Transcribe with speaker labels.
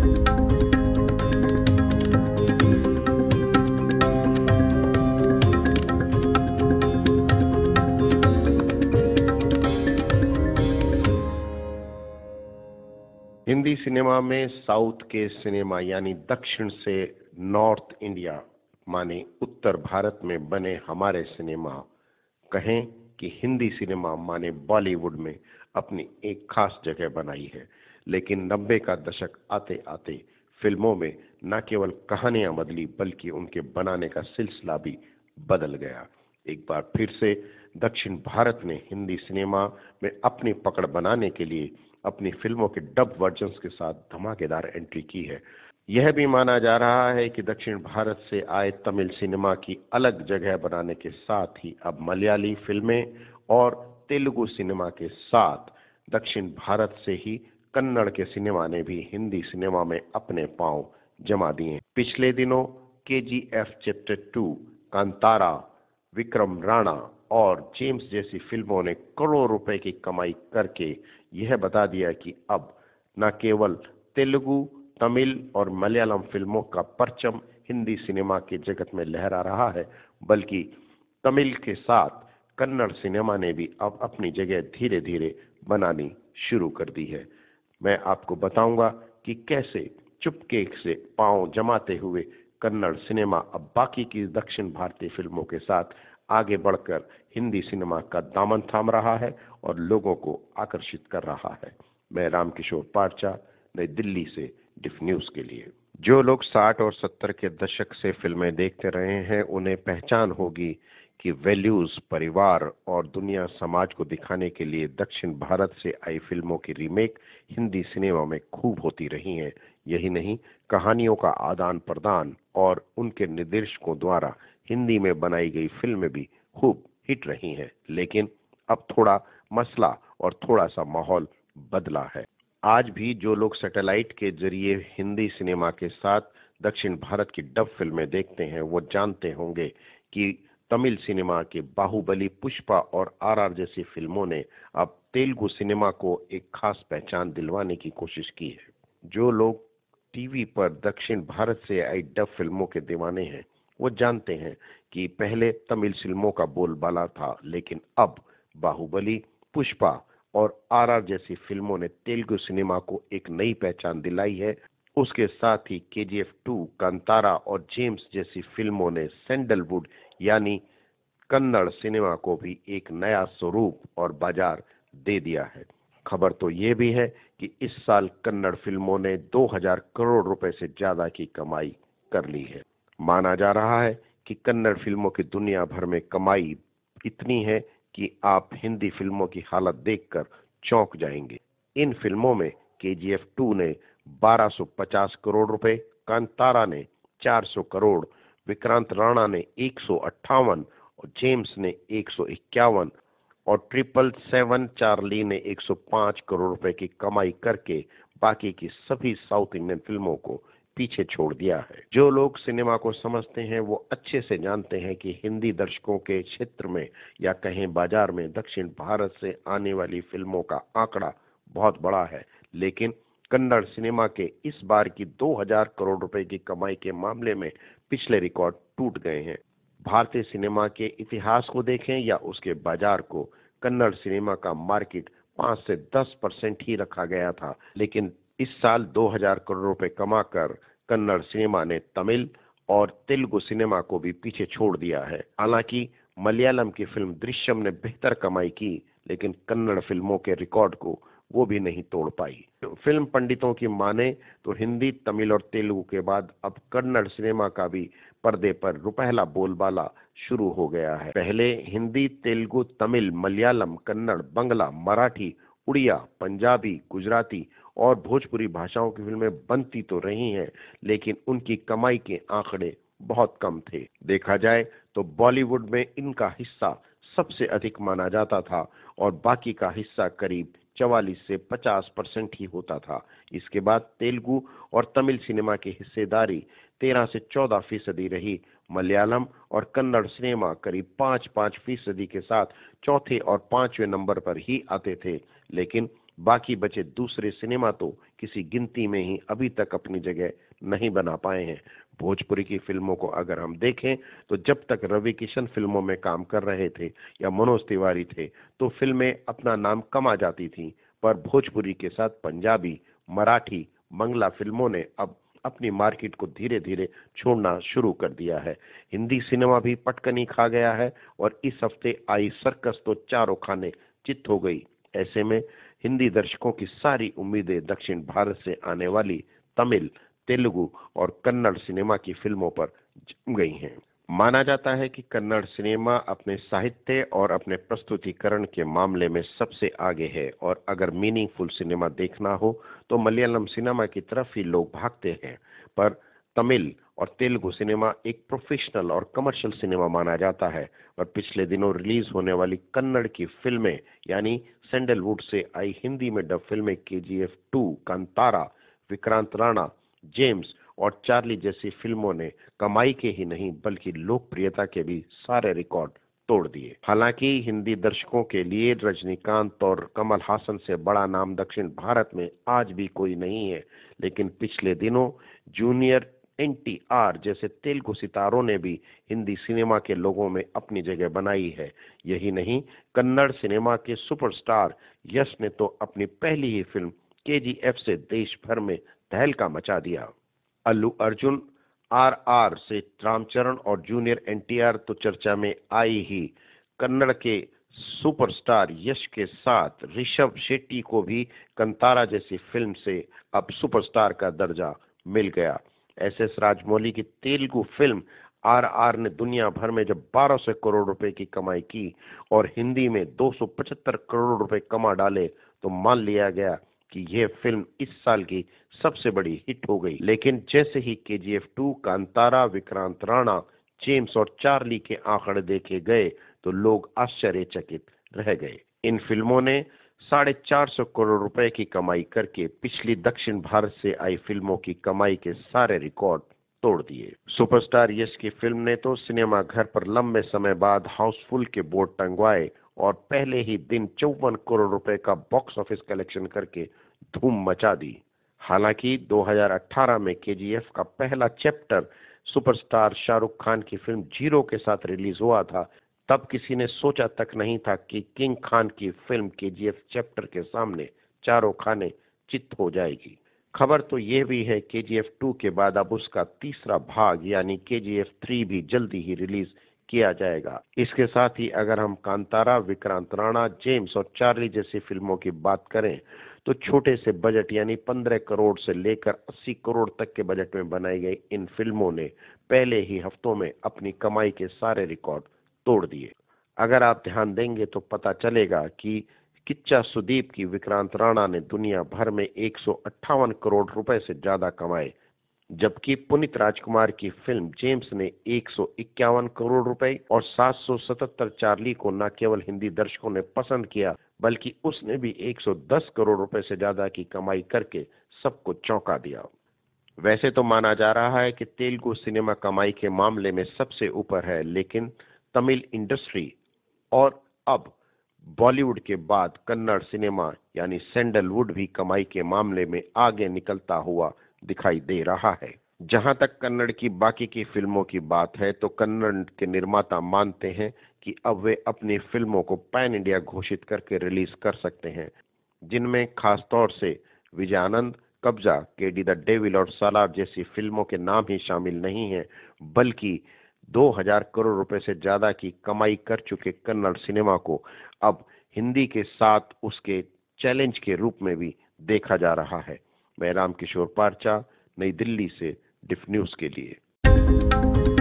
Speaker 1: Hindi cinema में south के cinema यानी दक्षिण से नॉर्थ इंडिया माने उत्तर भारत में बने हमारे सिनेमा कहें कि हिंदी सिनेमा माने बॉलीवुड में अपनी एक खास जगह बनाई है लेकिन नब्बे का दशक आते आते फिल्मों में न केवल कहानियां बदली बल्कि उनके बनाने का सिलसिला भी बदल गया एक बार फिर से दक्षिण भारत ने हिंदी सिनेमा में अपनी पकड़ बनाने के लिए अपनी फिल्मों के डब वर्जन्स के साथ धमाकेदार एंट्री की है यह भी माना जा रहा है कि दक्षिण भारत से आए तमिल सिनेमा की अलग जगह बनाने के साथ ही अब मलयाली फिल्में और तेलुगु सिनेमा के साथ दक्षिण भारत से ही कन्नड़ के सिनेमा ने भी हिंदी सिनेमा में अपने पांव जमा दिए पिछले दिनों K G F chapter two Kantara Vikram Rana और जेम्स जैसी फिल्मों ने करोड़ों रुपए की कमाई करके यह बता दिया कि अब न केवल तेलुगु तमिल और मलयालम फिल्मों का परचम हिंदी सिनेमा के जगत में लहरा रहा है बल्कि तमिल के साथ कन्नड़ सिनेमा ने भी अब अपनी जगह धीरे धीरे बनानी शुरू कर दी है मैं आपको बताऊंगा कि कैसे चुपकेक से पांव जमाते हुए कन्नड़ सिनेमा अब बाकी की दक्षिण भारतीय फिल्मों के साथ आगे बढ़कर हिंदी सिनेमा का दामन थाम रहा है और लोगों को आकर्षित कर रहा है मैं रामकिशोर पारचा नई दिल्ली से डिफ न्यूज़ के लिए जो लोग 60 और 70 के दशक से फिल्में देखते रहे हैं उन्हें पहचान होगी की वैल्यूज परिवार और दुनिया समाज को दिखाने के लिए दक्षिण भारत से आई फिल्मों की रीमेक हिंदी सिनेमा में खूब होती रही हैं यही नहीं कहानियों का आदान प्रदान और उनके निर्देशकों द्वारा हिंदी में बनाई गई फिल्में भी खूब हिट रही हैं लेकिन अब थोड़ा मसला और थोड़ा सा माहौल बदला है आज भी जो लोग सैटेलाइट के जरिए हिंदी सिनेमा के साथ दक्षिण भारत की डब फिल्में देखते हैं वो जानते होंगे कि तमिल सिनेमा के बाहुबली पुष्पा और आरआर जैसी फिल्मों ने अब तेलुगु सिनेमा को एक खास पहचान दिलवाने की कोशिश की है जो लोग टीवी पर दक्षिण भारत से आई डब फिल्मों के दीवाने हैं वो जानते हैं कि पहले तमिल फिल्मों का बोलबाला था लेकिन अब बाहुबली पुष्पा और आरआर जैसी फिल्मों ने तेलुगु सिनेमा को एक नई पहचान दिलाई है उसके साथ ही K G F to Kantara और जेम्स जैसी फिल्मों ने सैंडलवुड यानी कन्नड़ सिनेमा को भी एक नया स्वरूप और बाजार दे दिया है खबर तो ये भी है कि इस साल कन्नड़ फिल्मों ने 2000 करोड़ रुपए से ज्यादा की कमाई कर ली है माना जा रहा है कि कन्नड़ फिल्मों की दुनिया भर में कमाई इतनी है कि आप हिंदी फिल्मों की हालत देखकर चौंक जाएंगे इन फिल्मों में के जी एफ टू ने 1250 करोड़ रुपए कांतारा ने 400 करोड़ विक्रांत राणा ने एक और जेम्स ने एक और ट्रिपल सेवन चार्ली ने 105 करोड़ रुपए की कमाई करके बाकी की सभी साउथ इंडियन फिल्मों को पीछे छोड़ दिया है जो लोग सिनेमा को समझते हैं वो अच्छे से जानते हैं कि हिंदी दर्शकों के क्षेत्र में या कहें बाजार में दक्षिण भारत से आने वाली फिल्मों का आंकड़ा बहुत बड़ा है लेकिन कन्नड़ सिनेमा के इस बार की 2000 करोड़ रुपए की कमाई के मामले में पिछले रिकॉर्ड टूट गए हैं भारतीय सिनेमा के इतिहास को देखें या उसके बाजार को कन्नड़ सिनेमा का मार्केट पाँच से दस परसेंट ही रखा गया था लेकिन इस साल 2000 करोड़ रुपए कमाकर कन्नड़ सिनेमा ने तमिल और तेलुगु सिनेमा को भी पीछे छोड़ दिया है हालांकि मलयालम की फिल्म दृश्यम ने बेहतर कमाई की लेकिन कन्नड़ फिल्मों के रिकॉर्ड को वो भी नहीं तोड़ पाई फिल्म पंडितों की माने तो हिंदी तमिल और तेलुगु के बाद अब कन्नड़ सिनेमा का भी पर्दे पर रुपहला बोलबाला शुरू हो गया है पहले हिंदी तेलुगु तमिल मलयालम कन्नड़ बंगला मराठी उड़िया पंजाबी गुजराती और भोजपुरी भाषाओं की फिल्में बनती तो रही हैं लेकिन उनकी कमाई के आंकड़े बहुत कम थे देखा जाए तो बॉलीवुड में इनका हिस्सा सबसे अधिक माना जाता था और बाकी का हिस्सा करीब 44 से 50 परसेंट ही होता था इसके बाद तेलुगु और तमिल सिनेमा की हिस्सेदारी 13 से 14 फीसदी रही मलयालम और कन्नड़ सिनेमा करीब 5 पाँच फीसदी के साथ चौथे और पांचवें नंबर पर ही आते थे लेकिन बाकी बचे दूसरे सिनेमा तो किसी गिनती में ही अभी तक अपनी जगह नहीं बना पाए हैं भोजपुरी की फिल्मों को अगर हम देखें तो जब तक रवि किशन फिल्मों में काम कर रहे थे या मनोज तिवारी थे तो फिल्में अपना नाम कमा जाती थीं पर भोजपुरी के साथ पंजाबी मराठी बंगला फिल्मों ने अब अपनी मार्केट को धीरे धीरे छोड़ना शुरू कर दिया है हिंदी सिनेमा भी पटकनी खा गया है और इस हफ्ते आई सर्कस तो चारों खाने चित हो गई ऐसे में हिंदी दर्शकों की सारी उम्मीदें दक्षिण भारत से आने वाली तमिल तेलुगु और कन्नड़ सिनेमा की फिल्मों पर जम गई हैं माना जाता है कि कन्नड़ सिनेमा अपने साहित्य और अपने प्रस्तुतिकरण के मामले में सबसे आगे है और अगर मीनिंगफुल सिनेमा देखना हो तो मलयालम सिनेमा की तरफ ही लोग भागते हैं पर तमिल और तेलुगु सिनेमा एक प्रोफेशनल और कमर्शियल सिनेमा माना जाता है और पिछले दिनों रिलीज होने वाली कन्नड़ की फिल्में यानी सैंडलवुड से आई हिंदी में डब फिल्में K G F two Kantara Vikrant Rana James और चार्ली जैसी फिल्मों ने कमाई के ही नहीं बल्कि लोकप्रियता के भी सारे रिकॉर्ड तोड़ दिए हालांकि हिंदी दर्शकों के लिए रजनीकांत और कमल हासन से बड़ा नाम दक्षिण भारत में आज भी कोई नहीं है लेकिन पिछले दिनों जूनियर एन टी आर जैसे तेलुगु सितारों ने भी हिंदी सिनेमा के लोगों में अपनी जगह बनाई है यही नहीं कन्नड़ सिनेमा के सुपरस्टार यश ने तो अपनी पहली ही फिल्म के जी एफ से देश भर में तहलका मचा दिया अल्लू अर्जुन आर आर से रामचरण और जूनियर एनटीआर तो चर्चा में आई ही कन्नड़ के सुपरस्टार यश के साथ ऋषभ शेट्टी को भी कंतारा जैसी फिल्म से अब सुपरस्टार का दर्जा मिल गया एस एस राजमौली की तेलुगु फिल्म आर आर ने दुनिया भर में जब 1200 करोड़ रुपए की कमाई की और हिंदी में 275 करोड़ रुपए कमा डाले तो मान लिया गया कि यह फिल्म इस साल की सबसे बड़ी हिट हो गई लेकिन जैसे ही K G F two Kantara Vikrant Rana James और चार्ली के आंकड़े देखे गए तो लोग आश्चर्यचकित रह गए इन फिल्मों ने साढ़े चार सौ करोड़ रुपए की कमाई करके पिछली दक्षिण भारत से आई फिल्मों की कमाई के सारे रिकॉर्ड तोड़ दिए सुपरस्टार यश की फिल्म ने तो सिनेमा घर पर लंबे समय बाद हाउसफुल के बोर्ड टंगवाए और पहले ही दिन चौवन करोड़ रुपए का बॉक्स ऑफिस कलेक्शन करके धूम मचा दी हालांकि 2018 में केजीएफ का पहला चैप्टर सुपरस्टार शाहरुख खान की फिल्म जीरो के साथ रिलीज हुआ था तब किसी ने सोचा तक नहीं था कि किंग खान की फिल्म के चैप्टर के सामने चारों खाने चित्त हो जाएगी खबर तो यह भी है के जी एफ टू के बाद अब उसका तीसरा भाग यानी के जी एफ थ्री भी जल्दी ही रिलीज किया जाएगा इसके साथ ही अगर हम कांतारा विक्रांत राणा जेम्स और चार्ली जैसी फिल्मों की बात करें तो छोटे से बजट यानी 15 करोड़ से लेकर 80 करोड़ तक के बजट में बनाई गई इन फिल्मों ने पहले ही हफ्तों में अपनी कमाई के सारे रिकॉर्ड तोड़ दिए अगर आप ध्यान देंगे तो पता चलेगा कि किच्चा सुदीप की विक्रांत राणा ने दुनिया भर में एक करोड़ रुपए से ज्यादा कमाए जबकि पुनित राजकुमार की फिल्म जेम्स ने एक करोड़ रुपए और 777 चार्ली को न केवल हिंदी दर्शकों ने पसंद किया बल्कि उसने भी 110 करोड़ रुपए से ज्यादा की कमाई करके सबको चौंका दिया वैसे तो माना जा रहा है कि तेलुगु सिनेमा कमाई के मामले में सबसे ऊपर है लेकिन तमिल इंडस्ट्री और अब बॉलीवुड के बाद कन्नड़ सिनेमा यानी सैंडलवुड भी कमाई के मामले में आगे निकलता हुआ दिखाई दे रहा है जहां तक कन्नड़ की बाकी की फिल्मों की बात है तो कन्नड़ के निर्माता मानते हैं कि अब वे अपनी फिल्मों को पैन इंडिया घोषित करके रिलीज कर सकते हैं जिनमें खास तौर से विजयानंद कब्जा के डी द डेविल और सालार जैसी फिल्मों के नाम ही शामिल नहीं है बल्कि 2000 करोड़ रुपए से ज़्यादा की कमाई कर चुके कन्नड़ सिनेमा को अब हिंदी के साथ उसके चैलेंज के रूप में भी देखा जा रहा है मैं राम किशोर पारचा नई दिल्ली से डिफ न्यूज़ के लिए